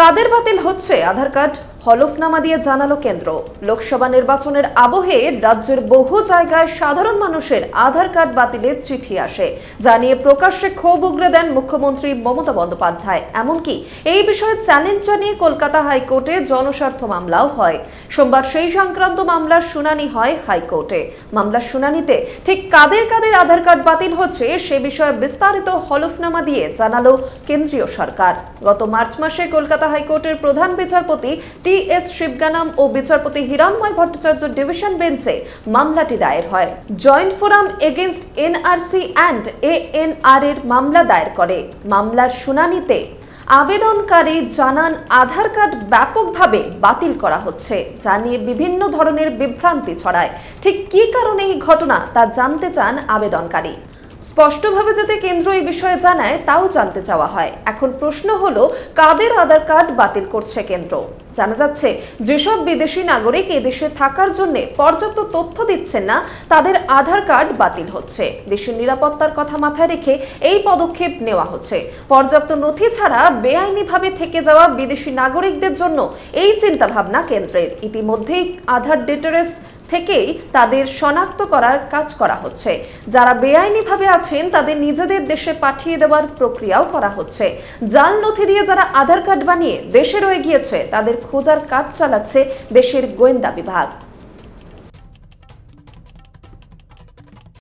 কাদের বাতিল হচ্ছে আধার কার্ড হলফনামা দিয়ে জানালো কেন্দ্র লোকসভা নির্বাচনের আবহে রাজ্যের বহু জায়গায় সাধারণ মানুষের আধার কার্ড বাতিলের চিঠি আসে যা নিয়ে প্রকাশ্যে ক্ষোভ উগরে দেন মুখ্যমন্ত্রী মমতা বন্দ্যোপাধ্যায় এমনকি এই বিষয়ে চ্যালেঞ্জ জানিয়ে কলকাতা হাইকোর্টে জনস্বার্থ মামলাও হয় সোমবার সেই সংক্রান্ত মামলার শুনানি হয় হাইকোর্টে মামলার শুনানিতে ঠিক কাদের কাদের আধার কার্ড বাতিল হচ্ছে সে বিষয়ে বিস্তারিত হলফনামা দিয়ে জানালো কেন্দ্রীয় সরকার গত মার্চ মাসে কলকাতা হাইকোর্টের প্রধান বিচারপতি টি এস শিবগানাম ও বিচারপতি হিরণময় ভট্টাচার্য ডিভিশন বেঞ্চে মামলাটি দায়ের হয় joint forum against NRC and এ এর মামলা দায়ের করে মামলার শুনানিতে আবেদনকারী জানান আধার কার্ড ব্যাপকভাবে বাতিল করা হচ্ছে যা নিয়ে বিভিন্ন ধরনের বিভ্রান্তি ছড়ায় ঠিক কি কারণে এই ঘটনা তা জানতে চান আবেদনকারী স্পষ্টভাবে যাতে কেন্দ্র এই বিষয়ে জানায় তাও জানতে চাওয়া হয় এখন প্রশ্ন হল কাদের আধার কার্ড বাতিল করছে কেন্দ্র জানা যাচ্ছে যেসব বিদেশি নাগরিক এদেশে থাকার জন্য পর্যাপ্ত তথ্য দিচ্ছেন না তাদের আধার কার্ড বাতিল হচ্ছে দেশের নিরাপত্তার কথা মাথায় রেখে এই পদক্ষেপ নেওয়া হচ্ছে পর্যাপ্ত নথি ছাড়া বেআইনিভাবে থেকে যাওয়া বিদেশি নাগরিকদের জন্য এই চিন্তাভাবনা কেন্দ্রের ইতিমধ্যেই আধার ডেটারেস থেকেই তাদের শনাক্ত করার কাজ করা হচ্ছে যারা বেআইনিভাবে আছেন তাদের নিজেদের দেশে পাঠিয়ে দেওয়ার প্রক্রিয়াও করা হচ্ছে জাল নথি দিয়ে যারা আধার কার্ড বানিয়ে দেশে রয়ে গিয়েছে তাদের খোঁজার কাজ চালাচ্ছে দেশের গোয়েন্দা বিভাগ